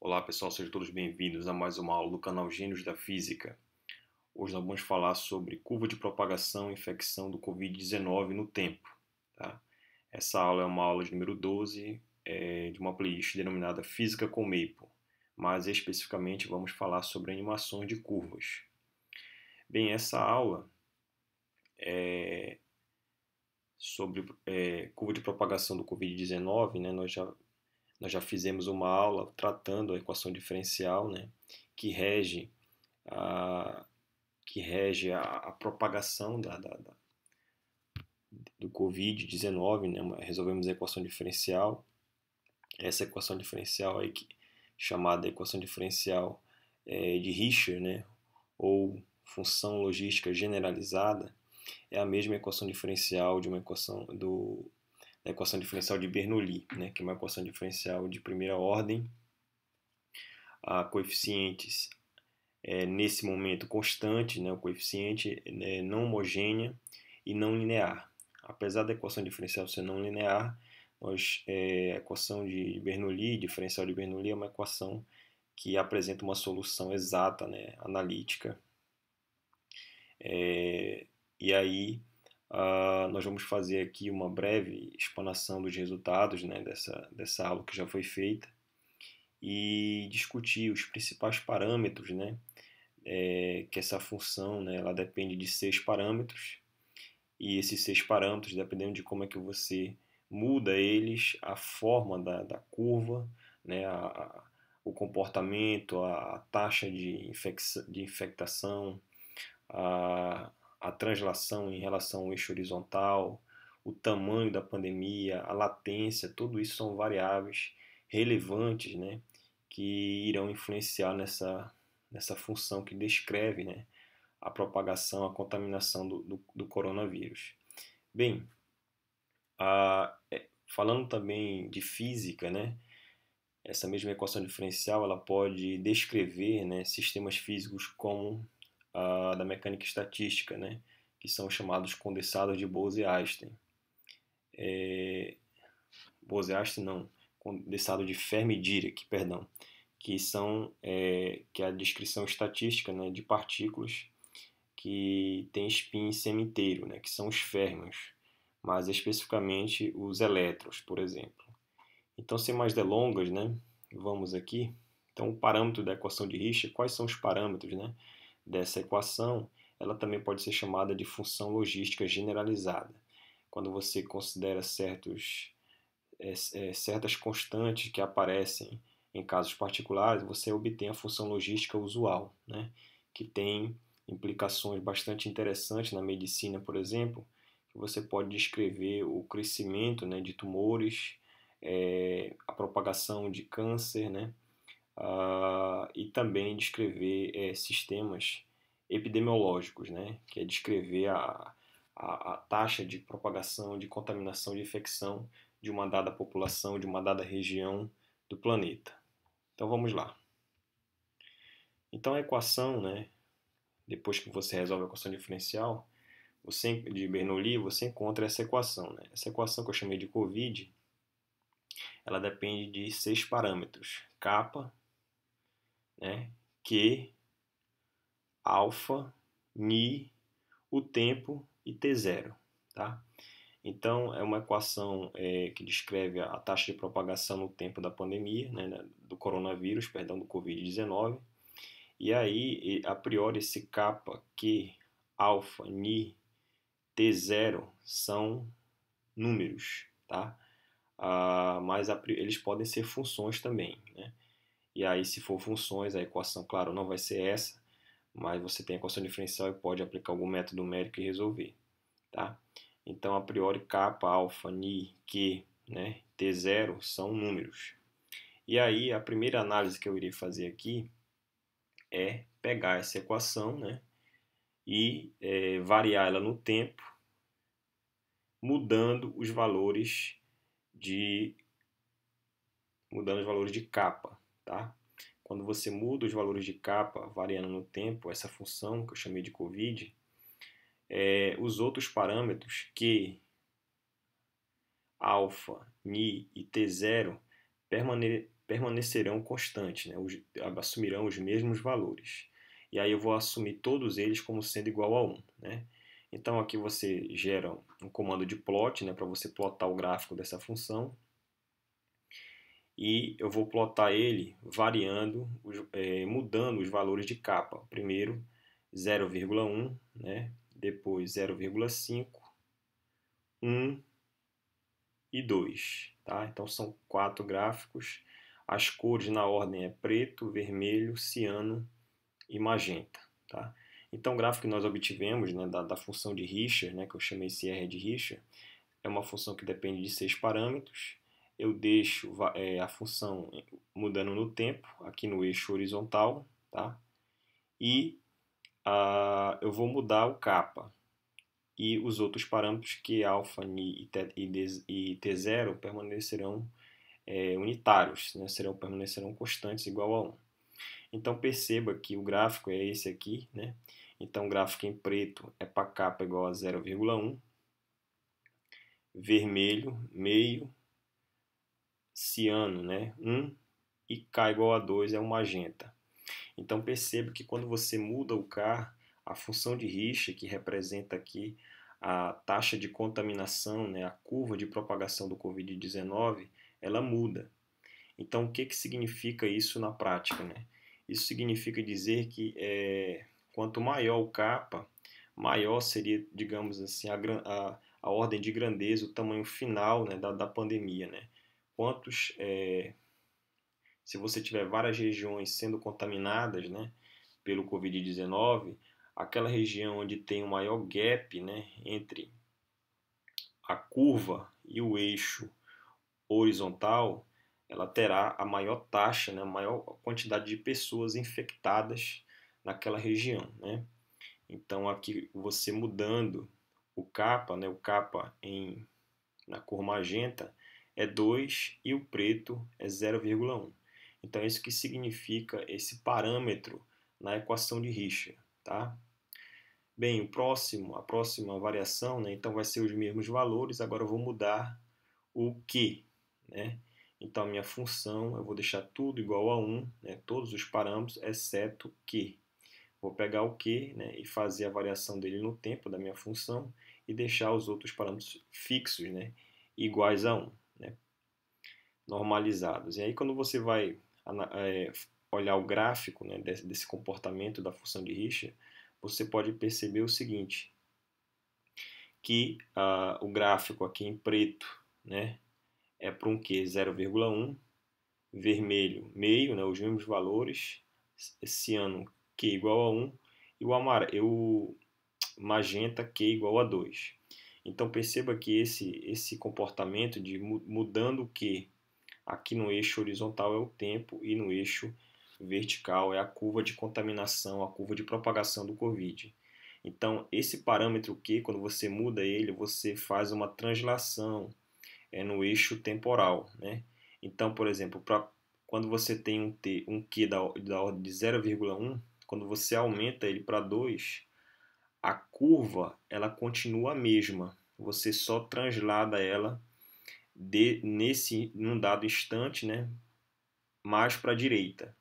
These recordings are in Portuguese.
Olá pessoal, sejam todos bem-vindos a mais uma aula do canal Gênios da Física. Hoje nós vamos falar sobre curva de propagação e infecção do Covid-19 no tempo. Tá? Essa aula é uma aula de número 12 é, de uma playlist denominada Física com Maple, mas especificamente vamos falar sobre animações de curvas. Bem, essa aula é sobre é, curva de propagação do Covid-19, né, nós já nós já fizemos uma aula tratando a equação diferencial, né, que rege a, que rege a, a propagação da, da, da do Covid-19, né, resolvemos a equação diferencial. Essa equação diferencial aí, que, chamada equação diferencial é, de Richter, né, ou função logística generalizada, é a mesma equação diferencial de uma equação do na equação diferencial de Bernoulli, né, que é uma equação diferencial de primeira ordem, a coeficientes é, nesse momento constante, né, o coeficiente é não homogênea e não linear. Apesar da equação diferencial ser não linear, nós, é, a equação de Bernoulli, diferencial de Bernoulli, é uma equação que apresenta uma solução exata, né, analítica. É, e aí Uh, nós vamos fazer aqui uma breve explanação dos resultados né, dessa, dessa aula que já foi feita e discutir os principais parâmetros, né, é, que essa função né, ela depende de seis parâmetros e esses seis parâmetros, dependendo de como é que você muda eles, a forma da, da curva, né, a, a, o comportamento, a, a taxa de, infec de infectação, a, a translação em relação ao eixo horizontal, o tamanho da pandemia, a latência, tudo isso são variáveis relevantes, né, que irão influenciar nessa, nessa função que descreve, né, a propagação, a contaminação do, do, do coronavírus. Bem, a, é, falando também de física, né, essa mesma equação diferencial ela pode descrever né, sistemas físicos como da mecânica estatística, né? que são chamados condensados de Bose-Einstein. É... Bose-Einstein não, condensado de Fermi-Dirac, perdão, que são é, que é a descrição estatística né, de partículas que têm spin semi-inteiro, né, que são os férmions, mas especificamente os elétrons, por exemplo. Então, sem mais delongas, né, vamos aqui. Então, o parâmetro da equação de Richter, quais são os parâmetros, né? dessa equação, ela também pode ser chamada de função logística generalizada. Quando você considera certos, é, é, certas constantes que aparecem em casos particulares, você obtém a função logística usual, né? que tem implicações bastante interessantes na medicina, por exemplo, que você pode descrever o crescimento né, de tumores, é, a propagação de câncer, né? uh, e também descrever é, sistemas epidemiológicos, né? que é descrever a, a, a, taxa de propagação, de contaminação, de infecção de uma dada população, de uma dada região do planeta. Então vamos lá. Então a equação, né? depois que você resolve a equação diferencial você, de Bernoulli, você encontra essa equação. Né? Essa equação que eu chamei de COVID, ela depende de seis parâmetros: capa, né? Q, alfa, ni, o tempo e T0, tá? Então, é uma equação é, que descreve a taxa de propagação no tempo da pandemia, né, do coronavírus, perdão, do Covid-19. E aí, a priori, esse capa Q, alfa, ni, T0 são números, tá? Ah, mas a, eles podem ser funções também, né? E aí, se for funções, a equação, claro, não vai ser essa, mas você tem a equação diferencial e pode aplicar algum método numérico e resolver, tá? Então, a priori, capa, alfa, ni, q, né, t0 são números. E aí, a primeira análise que eu irei fazer aqui é pegar essa equação, né, e é, variar ela no tempo, mudando os valores de mudando os valores de capa, Tá? Quando você muda os valores de capa variando no tempo, essa função que eu chamei de COVID, é, os outros parâmetros que alfa, ni e t0 permane permanecerão constantes, né? os, assumirão os mesmos valores. E aí eu vou assumir todos eles como sendo igual a 1. Né? Então aqui você gera um comando de plot né, para você plotar o gráfico dessa função e eu vou plotar ele variando, é, mudando os valores de capa. Primeiro 0,1, né? depois 0,5, 1 e 2. Tá? Então são quatro gráficos. As cores na ordem é preto, vermelho, ciano e magenta. Tá? Então o gráfico que nós obtivemos né, da, da função de Richard, né, que eu chamei CR de Richard, é uma função que depende de seis parâmetros, eu deixo é, a função mudando no tempo, aqui no eixo horizontal, tá? E eu vou mudar o capa e os outros parâmetros que alfa ni, e t0 permanecerão é, unitários, né? serão, permanecerão constantes igual a 1. Então perceba que o gráfico é esse aqui, né? Então o gráfico em preto é para capa igual a 0,1, vermelho meio ciano, né? 1 e K igual a 2 é o magenta. Então perceba que quando você muda o K, a função de Richter, que representa aqui a taxa de contaminação, né, a curva de propagação do Covid-19, ela muda. Então o que, que significa isso na prática? Né? Isso significa dizer que é, quanto maior o K, maior seria, digamos assim, a, a, a ordem de grandeza, o tamanho final né, da, da pandemia. Né? quantos, é, se você tiver várias regiões sendo contaminadas né, pelo Covid-19, aquela região onde tem o maior gap né, entre a curva e o eixo horizontal, ela terá a maior taxa, né, a maior quantidade de pessoas infectadas naquela região. Né? Então aqui você mudando o capa, né, o capa em, na cor magenta, é 2 e o preto é 0,1. Então, isso que significa esse parâmetro na equação de Richter, tá? Bem, o próximo, a próxima variação, né, então vai ser os mesmos valores, agora eu vou mudar o q, né? Então, a minha função, eu vou deixar tudo igual a 1, né, todos os parâmetros, exceto q. Vou pegar o q, né, e fazer a variação dele no tempo da minha função e deixar os outros parâmetros fixos, né, iguais a 1 normalizados. E aí, quando você vai é, olhar o gráfico né, desse, desse, comportamento da função de Richter, você pode perceber o seguinte, que ah, o gráfico aqui em preto né, é para um Q 0,1, vermelho meio, né, os mesmos valores, ciano Q igual a 1, e o, amarelo magenta Q igual a 2. Então perceba que esse, esse comportamento de mudando o Q Aqui no eixo horizontal é o tempo e no eixo vertical é a curva de contaminação, a curva de propagação do Covid. Então, esse parâmetro Q, quando você muda ele, você faz uma translação é, no eixo temporal. Né? Então, por exemplo, pra, quando você tem um, T, um Q da, da ordem de 0,1, quando você aumenta ele para 2, a curva ela continua a mesma. Você só translada ela de, nesse num dado instante, né, mais para a direita.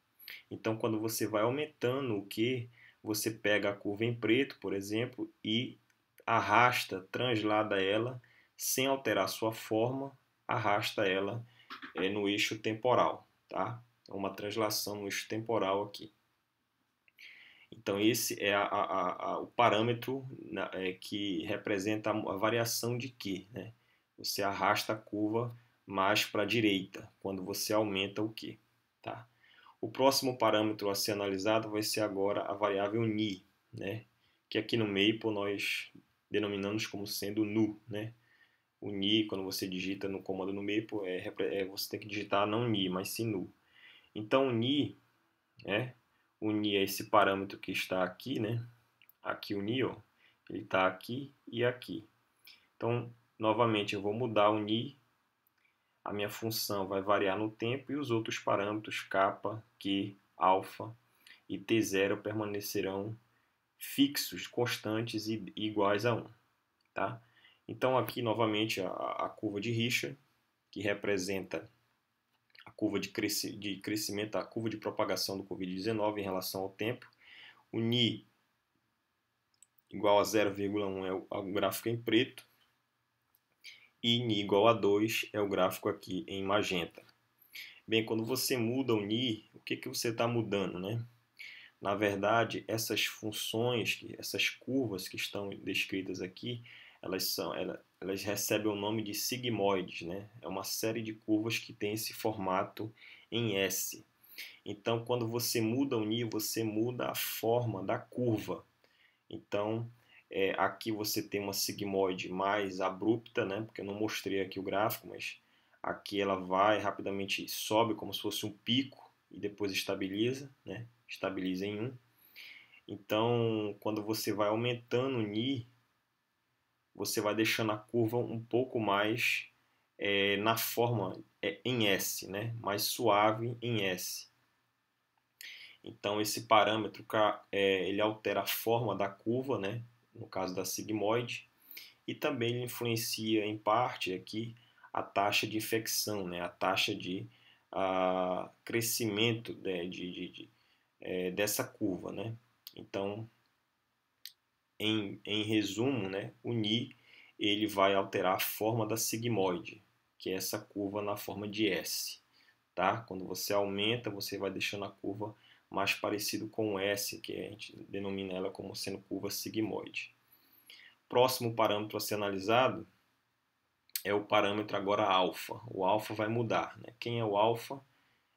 Então, quando você vai aumentando o Q, você pega a curva em preto, por exemplo, e arrasta, translada ela, sem alterar sua forma, arrasta ela é, no eixo temporal. Tá? É uma translação no eixo temporal aqui. Então, esse é a, a, a, o parâmetro na, é, que representa a variação de Q. Né? você arrasta a curva mais para a direita, quando você aumenta o Q. Tá? O próximo parâmetro a ser analisado vai ser agora a variável ni, né? que aqui no Maple nós denominamos como sendo nu. Né? O ni, quando você digita no comando no Maple, é, é você tem que digitar não ni, mas sim nu. Então o ni, né? o ni é esse parâmetro que está aqui, né? aqui o ni, ó. ele está aqui e aqui. Então, Novamente, eu vou mudar o ni, a minha função vai variar no tempo e os outros parâmetros kappa q, alfa e t0 permanecerão fixos, constantes e iguais a 1. Tá? Então, aqui novamente a, a curva de Richard, que representa a curva de, de crescimento, a curva de propagação do Covid-19 em relação ao tempo. O Ni igual a 0,1 é o gráfico em preto, e igual a 2 é o gráfico aqui em magenta. Bem, quando você muda o Ni, o que, que você está mudando, né? Na verdade, essas funções, essas curvas que estão descritas aqui, elas, são, elas recebem o nome de sigmoides, né? É uma série de curvas que tem esse formato em S. Então, quando você muda o Ni, você muda a forma da curva. Então, é, aqui você tem uma sigmoide mais abrupta, né? Porque eu não mostrei aqui o gráfico, mas aqui ela vai rapidamente sobe como se fosse um pico e depois estabiliza, né? Estabiliza em 1. Um. Então, quando você vai aumentando o ni, você vai deixando a curva um pouco mais é, na forma é, em S, né? mais suave em S. Então esse parâmetro é, ele altera a forma da curva, né? no caso da sigmoide, e também ele influencia em parte aqui a taxa de infecção, né, a taxa de a ah, crescimento de, né? de, de, de é, dessa curva. Né? Então, em, em resumo, né, o Ni ele vai alterar a forma da sigmoide, que é essa curva na forma de S. Tá? Quando você aumenta, você vai deixando a curva mais parecido com o S, que a gente denomina ela como sendo curva sigmoide. Próximo parâmetro a ser analisado é o parâmetro agora alfa. O alfa vai mudar. Né? Quem é o alfa?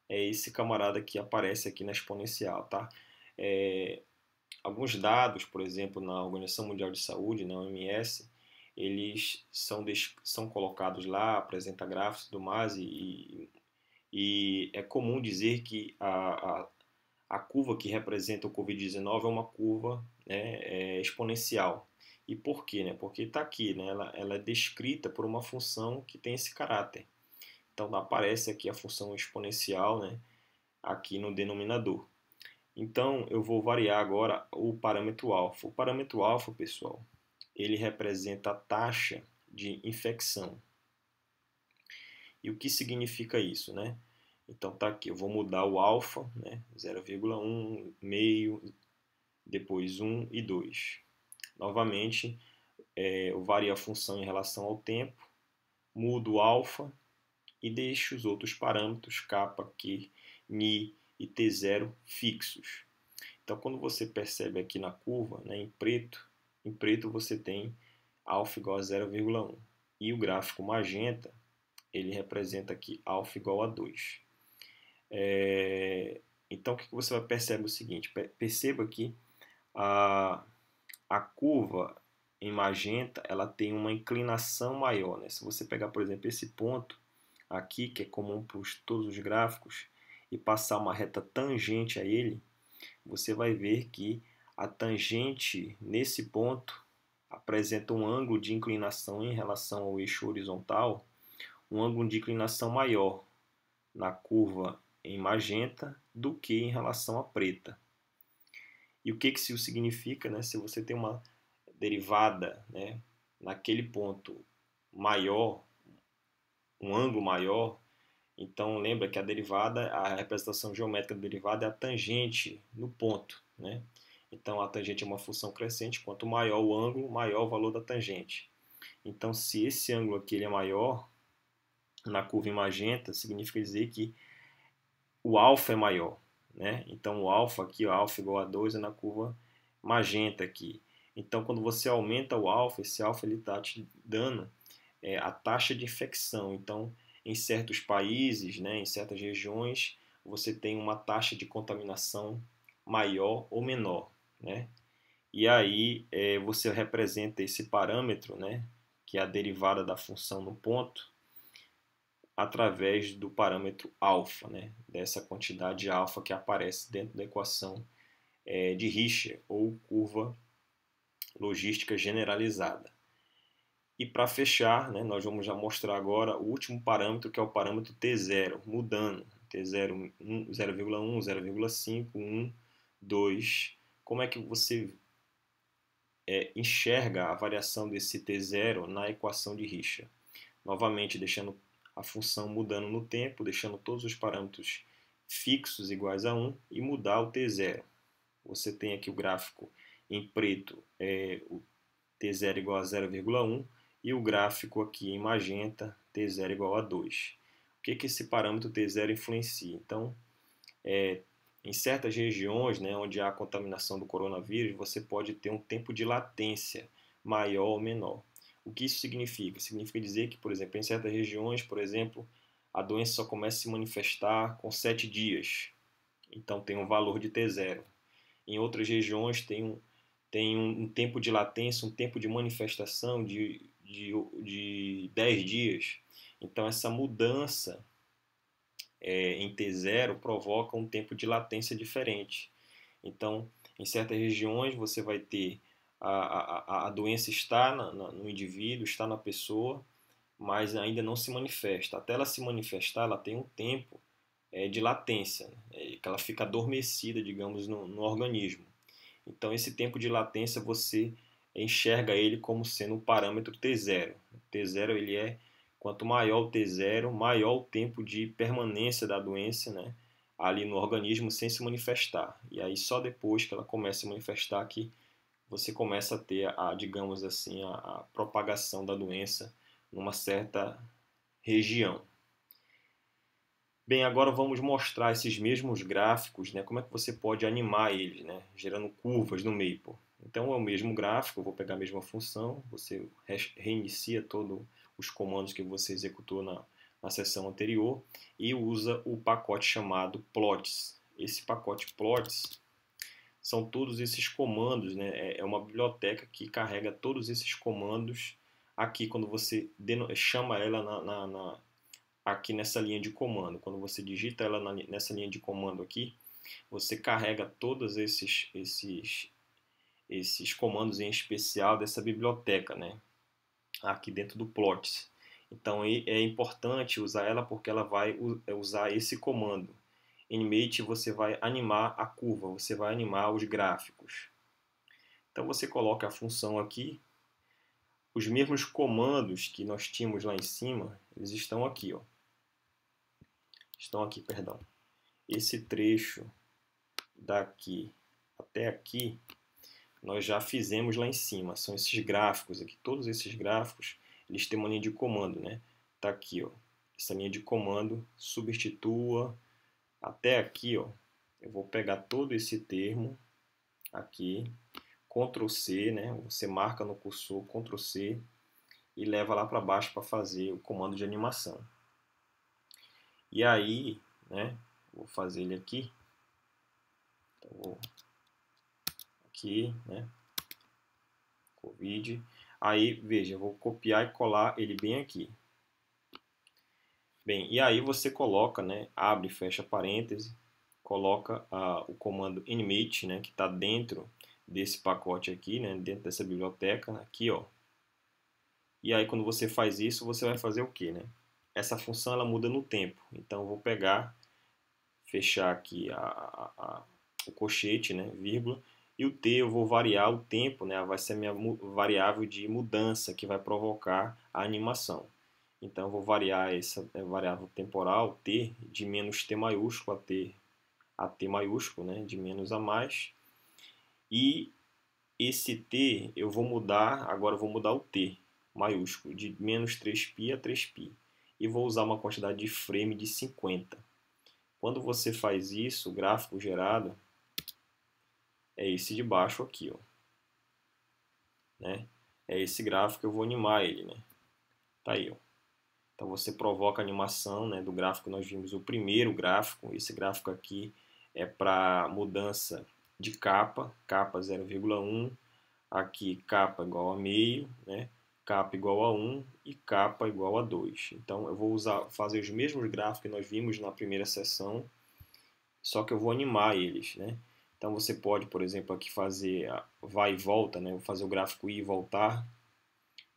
É esse camarada que aparece aqui na exponencial. Tá? É, alguns dados, por exemplo, na Organização Mundial de Saúde, na OMS, eles são, são colocados lá, apresenta gráficos e tudo mais, e, e, é comum dizer que a, a a curva que representa o Covid-19 é uma curva né, é exponencial. E por quê? Né? Porque está aqui, né? ela, ela é descrita por uma função que tem esse caráter. Então aparece aqui a função exponencial né, aqui no denominador. Então eu vou variar agora o parâmetro alfa. O parâmetro alfa, pessoal, ele representa a taxa de infecção. E o que significa isso? Né? Então tá aqui, eu vou mudar o alfa, né? 0,1, meio, depois 1 e 2. Novamente, é, eu vario a função em relação ao tempo, mudo o alfa e deixo os outros parâmetros, capa, Q, Ni e T0 fixos. Então quando você percebe aqui na curva, né, em preto, em preto você tem alfa igual a 0,1. E o gráfico magenta, ele representa aqui alfa igual a 2. É, então, o que você vai perceber é o seguinte: perceba que a, a curva em magenta ela tem uma inclinação maior. Né? Se você pegar, por exemplo, esse ponto aqui, que é comum para todos os gráficos, e passar uma reta tangente a ele, você vai ver que a tangente nesse ponto apresenta um ângulo de inclinação em relação ao eixo horizontal, um ângulo de inclinação maior na curva em magenta do que em relação à preta. E o que, que isso significa? Né? Se você tem uma derivada né, naquele ponto maior, um ângulo maior, então lembra que a derivada, a representação geométrica da derivada é a tangente no ponto. Né? Então a tangente é uma função crescente, quanto maior o ângulo, maior o valor da tangente. Então se esse ângulo aqui ele é maior, na curva em magenta, significa dizer que o alfa é maior. Né? Então, o alfa aqui, o alfa igual a 2 é na curva magenta aqui. Então, quando você aumenta o alfa, esse alfa está te dando é, a taxa de infecção. Então, em certos países, né, em certas regiões, você tem uma taxa de contaminação maior ou menor. Né? E aí é, você representa esse parâmetro, né, que é a derivada da função no ponto, através do parâmetro alfa, né, dessa quantidade alfa que aparece dentro da equação é, de Richter, ou curva logística generalizada. E para fechar, né, nós vamos já mostrar agora o último parâmetro, que é o parâmetro T0, mudando. T0, 0,1, 0,5, 1, 2. Como é que você é, enxerga a variação desse T0 na equação de Richter? Novamente, deixando a função mudando no tempo, deixando todos os parâmetros fixos iguais a 1 e mudar o t0. Você tem aqui o gráfico em preto, é, o t0 igual a 0,1 e o gráfico aqui em magenta, t0 igual a 2. O que, que esse parâmetro t0 influencia? Então, é, em certas regiões né, onde há contaminação do coronavírus, você pode ter um tempo de latência maior ou menor. O que isso significa? Significa dizer que, por exemplo, em certas regiões, por exemplo, a doença só começa a se manifestar com 7 dias. Então tem um valor de T0. Em outras regiões tem um, tem um, um tempo de latência, um tempo de manifestação de, de, de 10 dias. Então essa mudança é, em T0 provoca um tempo de latência diferente. Então, em certas regiões você vai ter a, a, a doença está na, na, no indivíduo, está na pessoa, mas ainda não se manifesta. Até ela se manifestar, ela tem um tempo é, de latência, né? É, que ela fica adormecida, digamos, no, no organismo. Então, esse tempo de latência você enxerga ele como sendo o parâmetro T0. O T0 ele é quanto maior o T0, maior o tempo de permanência da doença, né, ali no organismo sem se manifestar. E aí só depois que ela começa a se manifestar que você começa a ter a, digamos assim, a, a propagação da doença numa certa região. Bem, agora vamos mostrar esses mesmos gráficos, né? Como é que você pode animar eles, né? Gerando curvas no Maple. Então é o mesmo gráfico, vou pegar a mesma função, você reinicia todos os comandos que você executou na, na sessão anterior e usa o pacote chamado plots. Esse pacote plots são todos esses comandos, né? É, é uma biblioteca que carrega todos esses comandos aqui quando você chama ela na, na, na, aqui nessa linha de comando. Quando você digita ela nessa linha de comando aqui, você carrega todos esses, esses, esses comandos em especial dessa biblioteca, né? Aqui dentro do plots. Então é importante usar ela porque ela vai é, usar esse comando. Animate você vai animar a curva, você vai animar os gráficos. Então você coloca a função aqui. Os mesmos comandos que nós tínhamos lá em cima, eles estão aqui. Ó. Estão aqui, perdão. Esse trecho daqui até aqui, nós já fizemos lá em cima. São esses gráficos aqui. Todos esses gráficos, eles têm uma linha de comando, né? Tá aqui, ó. Essa linha de comando substitua até aqui, ó, eu vou pegar todo esse termo aqui, Ctrl C, né? Você marca no cursor Ctrl C e leva lá para baixo para fazer o comando de animação. E aí, né? Vou fazer ele aqui. Então, vou aqui, né? Covid. Aí, veja, vou copiar e colar ele bem aqui. Bem, e aí você coloca, né, abre e fecha parêntese, coloca ah, o comando nmate, né, que está dentro desse pacote aqui, né, dentro dessa biblioteca, aqui, ó. E aí quando você faz isso, você vai fazer o quê, né? Essa função ela muda no tempo, então eu vou pegar, fechar aqui a, a, a, o cochete, né, vírgula, e o t eu vou variar o tempo, né, vai ser a minha variável de mudança que vai provocar a animação. Então eu vou variar essa é, variável temporal t de menos t maiúsculo a t, a t maiúsculo, né, de menos a mais. E esse t eu vou mudar, agora eu vou mudar o t maiúsculo, de menos 3π a 3π. E vou usar uma quantidade de frame de 50. Quando você faz isso, o gráfico gerado é esse de baixo aqui. Ó. Né? É esse gráfico, eu vou animar ele. Né? Tá aí, ó. Então você provoca a animação né, do gráfico. Nós vimos o primeiro gráfico. Esse gráfico aqui é para mudança de capa, capa 0,1, aqui capa igual a meio, né? capa igual a 1 e capa igual a 2. Então eu vou usar, fazer os mesmos gráficos que nós vimos na primeira sessão, só que eu vou animar eles. Né? Então você pode, por exemplo, aqui fazer vai e volta, né? vou fazer o gráfico ir e voltar.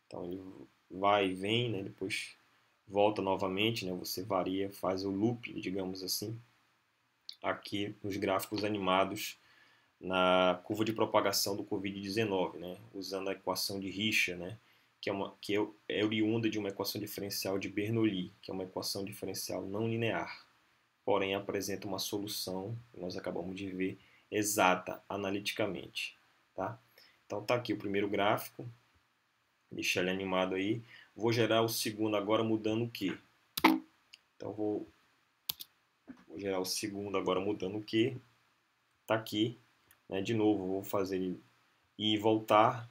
Então ele vai e vem, né? depois volta novamente, né? Você varia, faz o loop, digamos assim, aqui nos gráficos animados na curva de propagação do Covid-19, né? Usando a equação de Richa, né? Que é, uma, que é, é oriunda de uma equação diferencial de Bernoulli, que é uma equação diferencial não linear, porém apresenta uma solução nós acabamos de ver exata analiticamente, tá? Então tá aqui o primeiro gráfico, deixa ele animado aí. Vou gerar o segundo agora mudando o que? Então vou, vou gerar o segundo agora mudando o que? Tá aqui. Né? De novo, vou fazer e voltar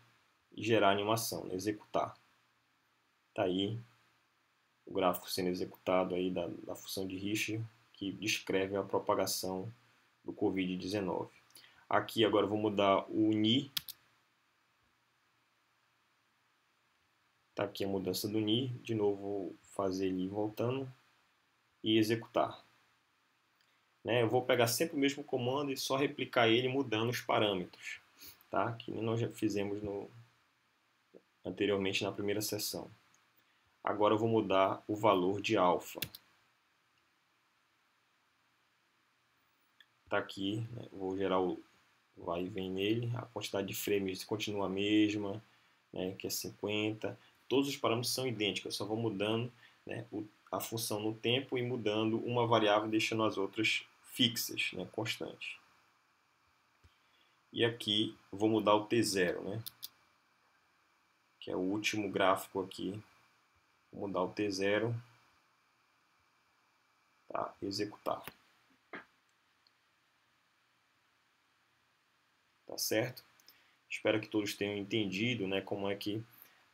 e gerar animação, né? executar. Tá aí o gráfico sendo executado aí da, da função de Richter que descreve a propagação do Covid-19. Aqui agora vou mudar o NI Tá aqui a mudança do NIR, de novo vou fazer ele voltando e executar. Né? Eu vou pegar sempre o mesmo comando e só replicar ele mudando os parâmetros, tá? que nós já fizemos no, anteriormente na primeira sessão. Agora eu vou mudar o valor de alfa. Está aqui, né? vou gerar o vai e vem nele. A quantidade de frames continua a mesma, né? que é 50 todos os parâmetros são idênticos, eu só vou mudando né, a função no tempo e mudando uma variável, deixando as outras fixas, né, constantes. E aqui vou mudar o T0, né, que é o último gráfico aqui. Vou mudar o T0 para executar. Tá certo? Espero que todos tenham entendido né, como é que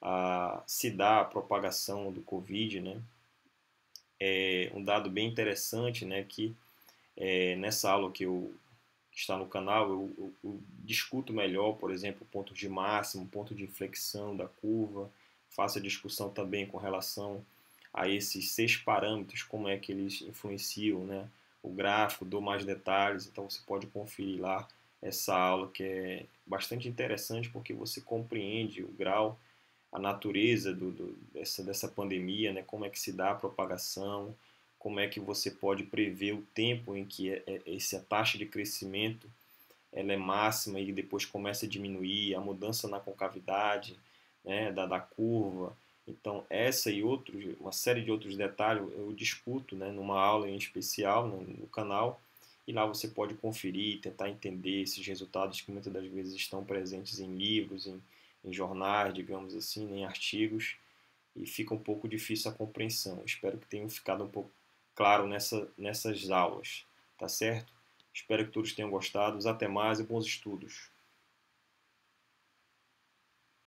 a se dá a propagação do Covid, né? É um dado bem interessante, né? Que é, nessa aula que eu está no canal eu, eu, eu, discuto melhor, por exemplo, ponto de máximo, ponto de inflexão da curva, faço a discussão também com relação a esses seis parâmetros, como é que eles influenciam, né? O gráfico, dou mais detalhes, então você pode conferir lá essa aula que é bastante interessante porque você compreende o grau a natureza do, do, dessa, dessa pandemia, né? como é que se dá a propagação, como é que você pode prever o tempo em que é, é, essa taxa de crescimento ela é máxima e depois começa a diminuir, a mudança na concavidade né, da, da curva. Então, essa e outros, uma série de outros detalhes eu discuto né, numa aula em especial no, no canal e lá você pode conferir, tentar entender esses resultados que muitas das vezes estão presentes em livros, em em jornais, digamos assim, nem né, artigos, e fica um pouco difícil a compreensão. Espero que tenham ficado um pouco claro nessa, nessas aulas, tá certo? Espero que todos tenham gostado. Até mais e bons estudos.